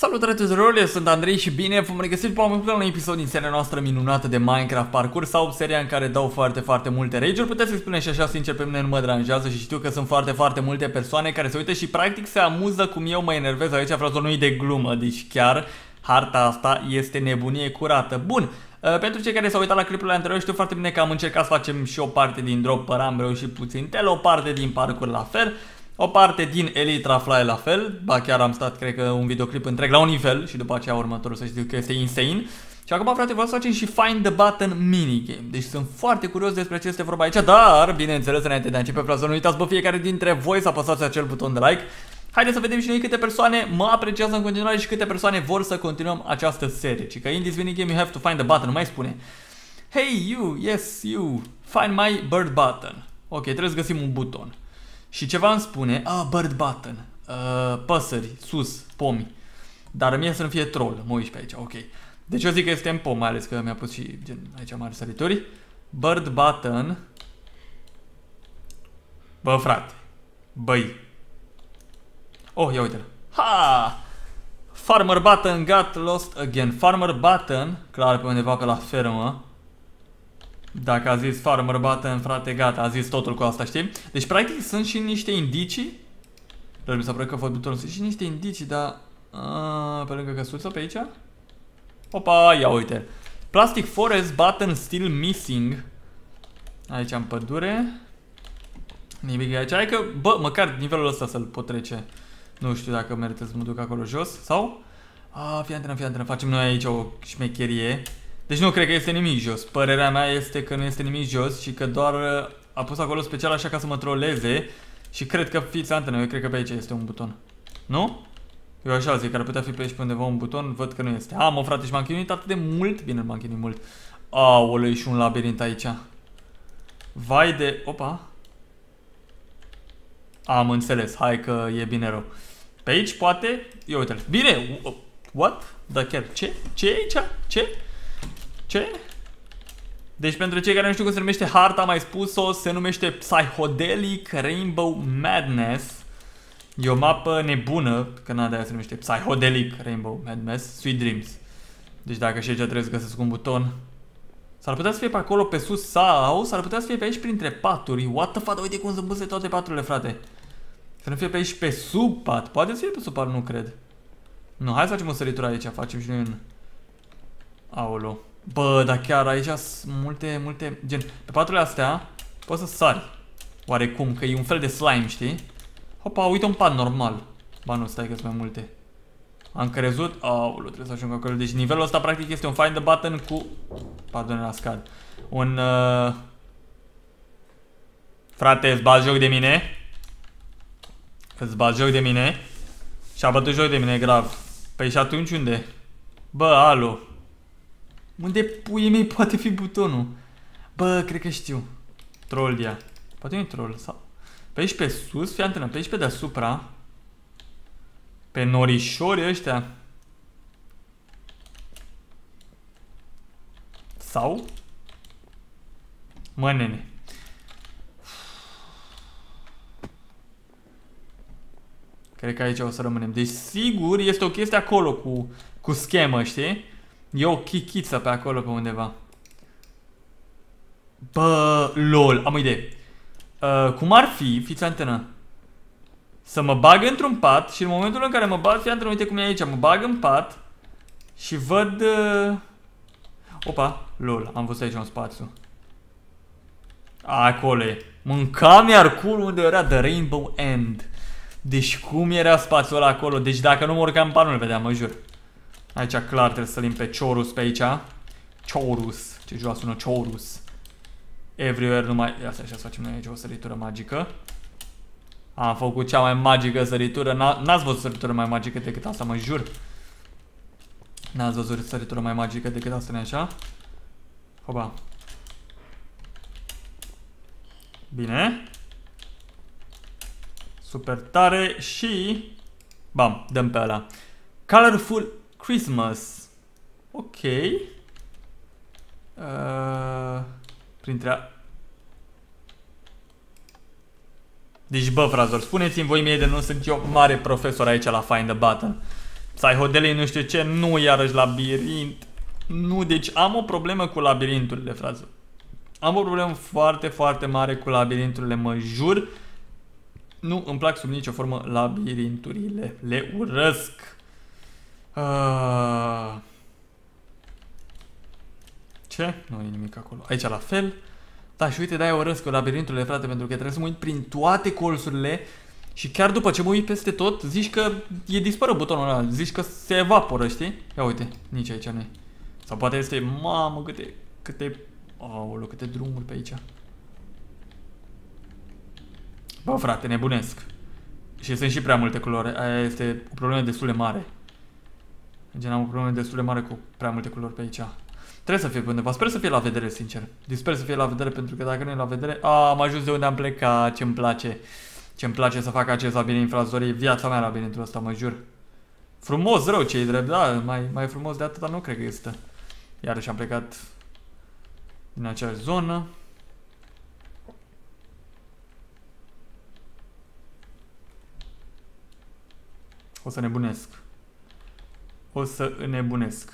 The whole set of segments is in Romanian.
Salutare tuturor, eu sunt Andrei și bine v-am regăsit la un episod din seria noastră minunată de Minecraft Parcurs sau seria în care dau foarte, foarte multe rage -uri. Puteți să-i spune și așa, sincer, pe mine nu mă deranjează și știu că sunt foarte, foarte multe persoane care se uită și practic se amuză cum eu mă enervez aici, vreau nu de glumă, deci chiar harta asta este nebunie curată. Bun, uh, pentru cei care s-au uitat la clipurile anterior știu foarte bine că am încercat să facem și o parte din drop păr, am reușit puțin tel, o parte din parcurs la fel. O parte din Elytra Fly la fel, ba chiar am stat, cred că, un videoclip întreg la un nivel și după aceea următorul să știu că este insane. Și acum, frate, vreau să facem și Find the Button minigame. Deci sunt foarte curios despre ce este vorba aici, dar, bineînțeles, înainte de a începe, vreau să nu uitați, bă, fiecare dintre voi să apăsați acel buton de like. Haideți să vedem și noi câte persoane mă apreciază în continuare și câte persoane vor să continuăm această serie. Și că in this minigame you have to find the button, mai spune. Hey you, yes you, find my bird button. Ok, trebuie să găsim un buton. Și ceva îmi spune, a bird button, uh, păsări, sus, pomi. Dar mie să nu fie troll, mă uiți pe aici, ok. Deci eu zic că este în pom, mai ales că mi-a pus și gen, aici mari sărituri. Bird button. Bă, frate. Băi. Oh, ia uite-l. Ha! Farmer button got lost again. Farmer button, clar pe undeva pe la fermă, dacă a zis farmer în frate, gata, a zis totul cu asta, știi? Deci, practic, sunt și niște indicii. Dar mi s-a părut că a butonul. Sunt și niște indicii, dar... A, pe lângă căsuță, pe aici? Opa, ia uite. Plastic forest button still missing. Aici am pădure. Nimic aici. Hai că, bă, măcar nivelul ăsta să-l pot trece. Nu știu dacă merită să mă duc acolo jos. Sau? A, fii antrenă, fii antrenă. Facem noi aici o șmecherie. Deci nu cred că este nimic jos. Părerea mea este că nu este nimic jos și că doar uh, a pus acolo special așa ca să mă troleze și cred că fiți antenă, eu cred că pe aici este un buton. Nu? Eu așa zic, ar putea fi pe aici pe undeva un buton, văd că nu este. A, mă frate, și m-am chinuit atât de mult. Bine, m-am chinuit mult. Aoleu, și un labirint aici. Vai de... Opa. Am înțeles, hai că e bine rău. Pe aici poate... Ia uite-l. Bine, what? Dar chiar ce? Ce e aici? Ce? Ce? Deci pentru cei care nu știu cum se numește harta, mai spus-o, se numește Psychedelic Rainbow Madness. E o mapă nebună, că n-a de se numește Psychedelic Rainbow Madness, Sweet Dreams. Deci dacă și aici trebuie să găsesc un buton. S-ar putea să fie pe acolo pe sus sau s-ar putea să fie pe aici printre paturi. What the fuck, uite cum sunt puse toate paturile, frate. Să nu fie pe aici pe sub pat. Poate să fie pe sub pat, nu cred. Nu, hai să facem o săritură aici, facem și noi un... Aolo. Bă, dar chiar aici sunt multe, multe... Gen, pe patrulea astea poți să sari. Oarecum, că e un fel de slime, știi? Hopa, uite un pad normal. Ba nu, stai că sunt mai multe. Am crezut... Aulă, trebuie să ajung acolo. Deci nivelul ăsta practic este un find the button cu... Pardon, la scad. Un... Uh... Frate, îți bagi joc de mine? îți bagi joc de mine? Și-a bătut joc de mine grav. Păi și atunci unde? Bă, alu. Unde puii mei poate fi butonul? Bă, cred că știu. Troll ea. Poate nu e troll sau... Pe aici pe sus, fii antenă, pe aici pe deasupra. Pe norișorii ăștia. Sau? Mă, nene. Cred că aici o să rămânem. Deci, sigur, este o chestie acolo cu, cu schemă, știi? E o chichiță pe acolo pe undeva. Bă, lol, am o idee. Uh, cum ar fi, fiți antenă, să mă bag într-un pat și în momentul în care mă bag, fii antenă, uite cum e aici, mă bag în pat și văd... Uh... Opa, lol, am văzut aici un spațiu. Acolo e. Mâncam iar cool unde era The Rainbow End. Deci cum era spațiul ăla acolo? Deci dacă nu mă urcam în panul, vedeam, mă jur. Aici clar trebuie să l pe pe aici. Chorus. Ce joa sună Chorus. Everywhere numai... să așa să facem noi aici o săritură magică. Am făcut cea mai magică săritură. N-ați văzut săritură mai magică decât asta, mă jur. N-ați văzut săritură mai magică decât asta, nu așa? Hopa. Bine. Super tare și... Bam, dăm pe ăla. Colorful Christmas. Ok. Uh, printre a... Deci, bă, frazor, spuneți-mi voi mie de nu sunt eu mare profesor aici la Find the Button. Să ai hodelei nu știu ce, nu iarăși labirint. Nu, deci am o problemă cu labirinturile, frazor. Am o problemă foarte, foarte mare cu labirinturile, mă jur. Nu îmi plac sub nicio formă labirinturile. Le urăsc. Uh, ce? Nu e nimic acolo. Aici la fel. Da, și uite, dai aia o răsc labirintule, frate, pentru că trebuie să mă uit prin toate colțurile și chiar după ce mă uit peste tot, zici că e dispără butonul ăla, zici că se evaporă, știi? Ia uite, nici aici nu e. Sau poate este, mamă, câte, câte, aolo, câte drumuri pe aici. Bă, frate, nebunesc. Și sunt și prea multe culori, aia este o problemă destul de mare. Gen, am o problemă destul de mare cu prea multe culori pe aici. Trebuie să fie pe undeva. Sper să fie la vedere, sincer. disper deci sper să fie la vedere, pentru că dacă nu e la vedere... A, am ajuns de unde am plecat, ce-mi place. Ce-mi place să fac acest labirintul infrazorii. Viața mea labirintul ăsta, mă jur. Frumos, rău, ce-i drept. Da, mai, mai frumos de atât dar nu cred că este. Iarăși am plecat din aceeași zonă. O să nebunesc. O să înnebunesc.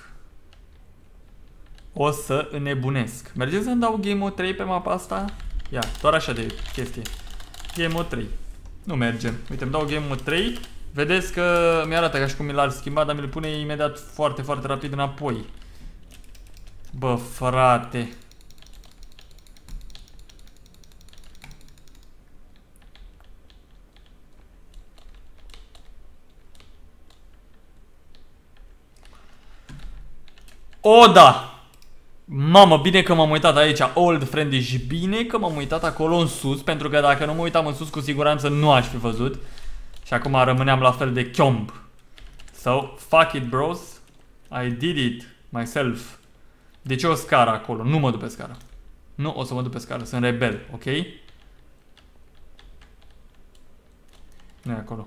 O să înnebunesc. Mergem să-mi dau Game 3 pe mapa asta? Ia, doar așa de chestie. Game 3. Nu merge. Uite, îmi dau Game 3. Vedeți că mi-arată ca și cum mi l-ar schimba, dar mi-l pune imediat foarte, foarte rapid înapoi. Bă, frate. Oda! Mamă, bine că m-am uitat aici, old friend, și bine că m-am uitat acolo în sus, pentru că dacă nu mă uitam în sus, cu siguranță nu aș fi văzut. Și acum rămâneam la fel de chiomb. So, fuck it, bros. I did it myself. De deci ce o scară acolo? Nu mă duc pe scară. Nu o să mă duc pe scară, sunt rebel, ok? Nu e acolo.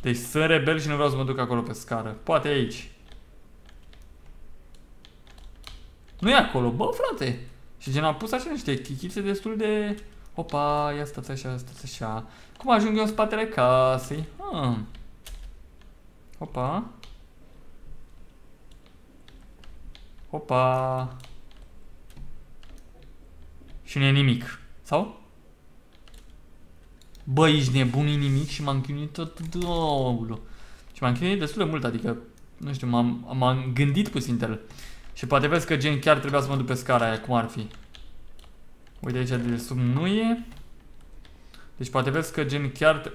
Deci sunt rebel și nu vreau să mă duc acolo pe scară. Poate aici. Nu e acolo, bă, frate! Și gen am pus așa niște chichițe destul de... Opa, ia stați așa, stați așa. Cum ajung eu în spatele casei? Hmm. Opa. Opa. Și nu e nimic. Sau? Bă, ești nebun, e nimic și m-am chinuit tot două. Și m-am chinuit destul de mult, adică, nu știu, m-am gândit puțin el. Și poate vezi că gen chiar trebuia să mă duc pe scara aia, cum ar fi. Uite aici de sub nu e. Deci poate vezi că gen chiar...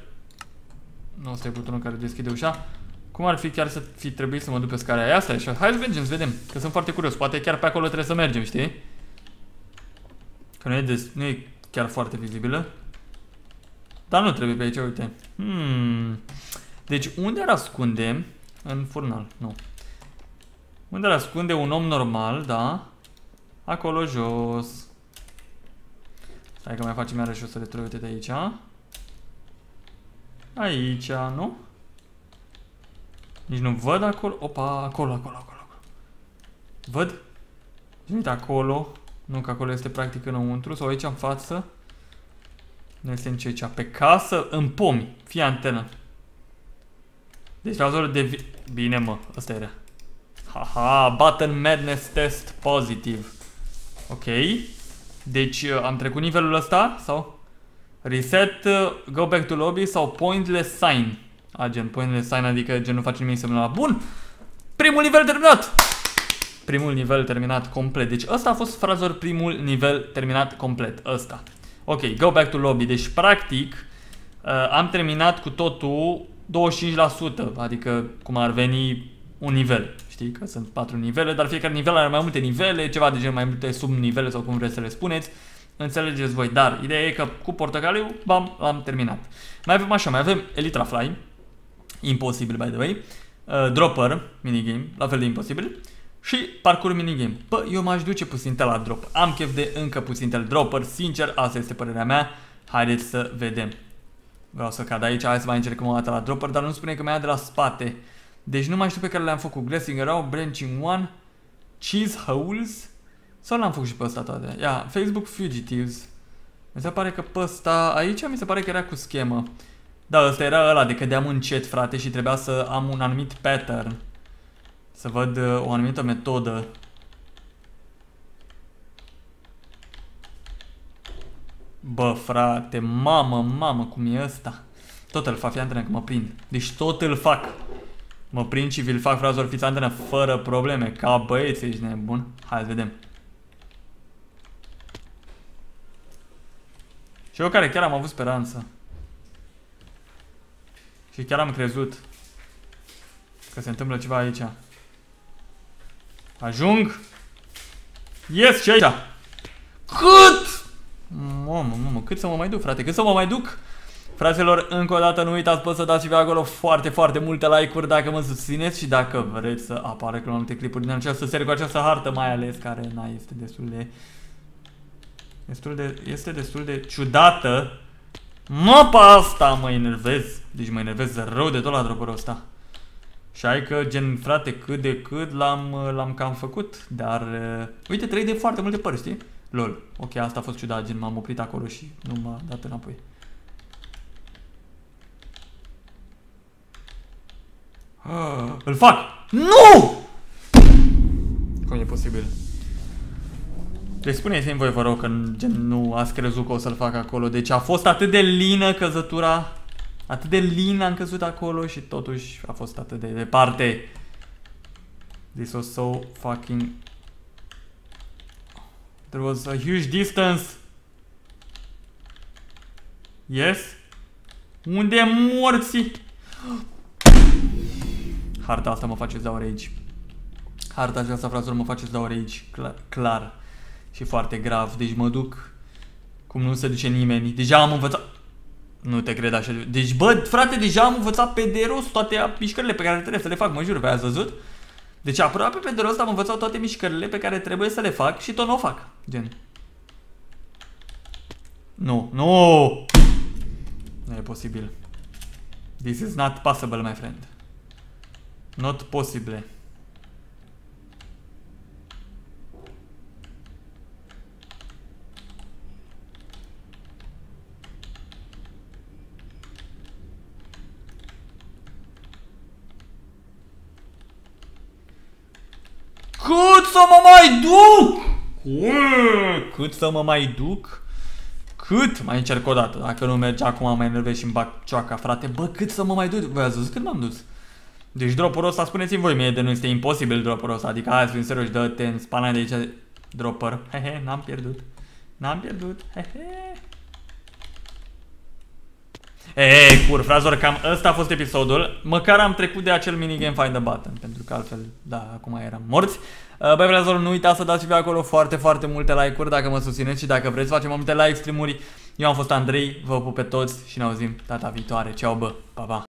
Nu, ăsta e butonul care deschide ușa. Cum ar fi chiar să fi trebuit să mă duc pe scara aia? Asta e așa. Hai să mergem, să vedem. Că sunt foarte curios. Poate chiar pe acolo trebuie să mergem, știi? Că nu e, des, nu e chiar foarte vizibilă. Dar nu trebuie pe aici, uite. Hmm. Deci unde ar ascunde? În furnal, nu. Unde îl ascunde un om normal, da? Acolo jos. Hai că mai facem iarăși o le uite de aici. Aici, nu? Nici nu văd acolo. Opa, acolo, acolo, acolo. Văd? Și uite acolo. Nu, că acolo este practic înăuntru. Sau aici în față. Nu este nici aici. Pe casă, în pomi. Fie antenă. Deci la de... Bine, mă. Asta era. Haha, button madness test positive. Ok. Deci uh, am trecut nivelul ăsta sau? Reset, uh, go back to lobby sau pointless sign. A, gen pointless sign, adică gen nu face nimic semnul Bun! Primul nivel terminat! Primul nivel terminat complet. Deci ăsta a fost frazor primul nivel terminat complet. Ăsta. Ok, go back to lobby. Deci practic uh, am terminat cu totul 25%, adică cum ar veni un nivel știi că sunt patru nivele, dar fiecare nivel are mai multe nivele, ceva de gen mai multe subnivele sau cum vreți să le spuneți. Înțelegeți voi, dar ideea e că cu portocaliu, bam, l-am terminat. Mai avem așa, mai avem Elytra Fly, imposibil, by the way, uh, Dropper, minigame, la fel de imposibil, și parcurs minigame. Bă, eu m-aș duce puțin la drop. Am chef de încă puțin tel dropper, sincer, asta este părerea mea. Haideți să vedem. Vreau să cad aici, hai să mai încercăm o dată la dropper, dar nu spune că mai ia de la spate. Uh, deci nu mai știu pe care le-am făcut. Glessing Arrow, Branching One, Cheese Holes. Sau l-am făcut și pe ăsta toate? Ia, Facebook Fugitives. Mi se pare că pe ăsta... Aici mi se pare că era cu schemă. Da, ăsta era ăla de cădeam încet, frate, și trebuia să am un anumit pattern. Să văd uh, o anumită metodă. Bă, frate, mamă, mamă, cum e ăsta? Tot îl fac, fii că mă prind. Deci tot îl fac. Mă prind și vi-l fac frazor fiți antenă fără probleme. Ca băieți, ești nebun. Hai să vedem. Și eu care chiar am avut speranță. Și chiar am crezut că se întâmplă ceva aici. Ajung. Yes, și aici. Cât? Mamă, mamă, cât să mă mai duc, frate? Cât să mă mai duc? Fraților, încă o dată nu uitați, pot să dați și pe acolo foarte, foarte multe like-uri dacă mă susțineți și dacă vreți să apară cu multe clipuri din această serie cu această hartă mai ales, care na, este destul de... Destul de, este destul de ciudată. Mapa asta mă enervez. Deci mă enervez rău de tot la dropul ăsta. Și ai că, gen, frate, cât de cât l-am cam făcut. Dar, uh, uite, trei de foarte multe părți, știi? Lol. Ok, asta a fost ciudat, gen, m-am oprit acolo și nu m-a dat înapoi. îl fac! Nu! Cum e posibil? Deci spuneți-mi voi, vă rog, că gen, nu ați crezut că o să-l fac acolo. Deci a fost atât de lină căzătura, atât de lină am căzut acolo și totuși a fost atât de departe. This was so fucking... There was a huge distance. Yes? Unde morții? Harta asta mă face să dau rage. Harta aceasta, fraților, mă face să dau rage. Clar, clar. Și foarte grav. Deci mă duc cum nu se duce nimeni. Deja am învățat... Nu te cred așa. Deci, bă, frate, deja am învățat pe de rost toate mișcările pe care trebuie să le fac, mă jur, pe ați văzut? Deci aproape pe de rost am învățat toate mișcările pe care trebuie să le fac și tot nu o fac. Gen. Nu, nu! Nu e posibil. This is not possible, my friend. Not possible. Cât să mă mai duc? cât să mă mai duc? Cât? Mai încerc o dată. Dacă nu merge acum, mai nervez și îmi bag cioaca, frate. Bă, cât să mă mai duc? Vă ați văzut cât m-am dus? Deci dropul ăsta, spuneți-mi voi mie de nu este imposibil dropul ăsta. Adică azi în serios dă-te în spana de aici dropper. Hehe, n-am pierdut. N-am pierdut. Hehe. Ei, cur, frazor, cam ăsta a fost episodul. Măcar am trecut de acel minigame Find the Button, pentru că altfel, da, acum eram morți. Uh, băi, frazor, nu uitați să dați și pe acolo foarte, foarte multe like-uri dacă mă susțineți și dacă vreți să facem multe live stream-uri. Eu am fost Andrei, vă pup pe toți și ne auzim data viitoare. Ceau, bă, pa, pa!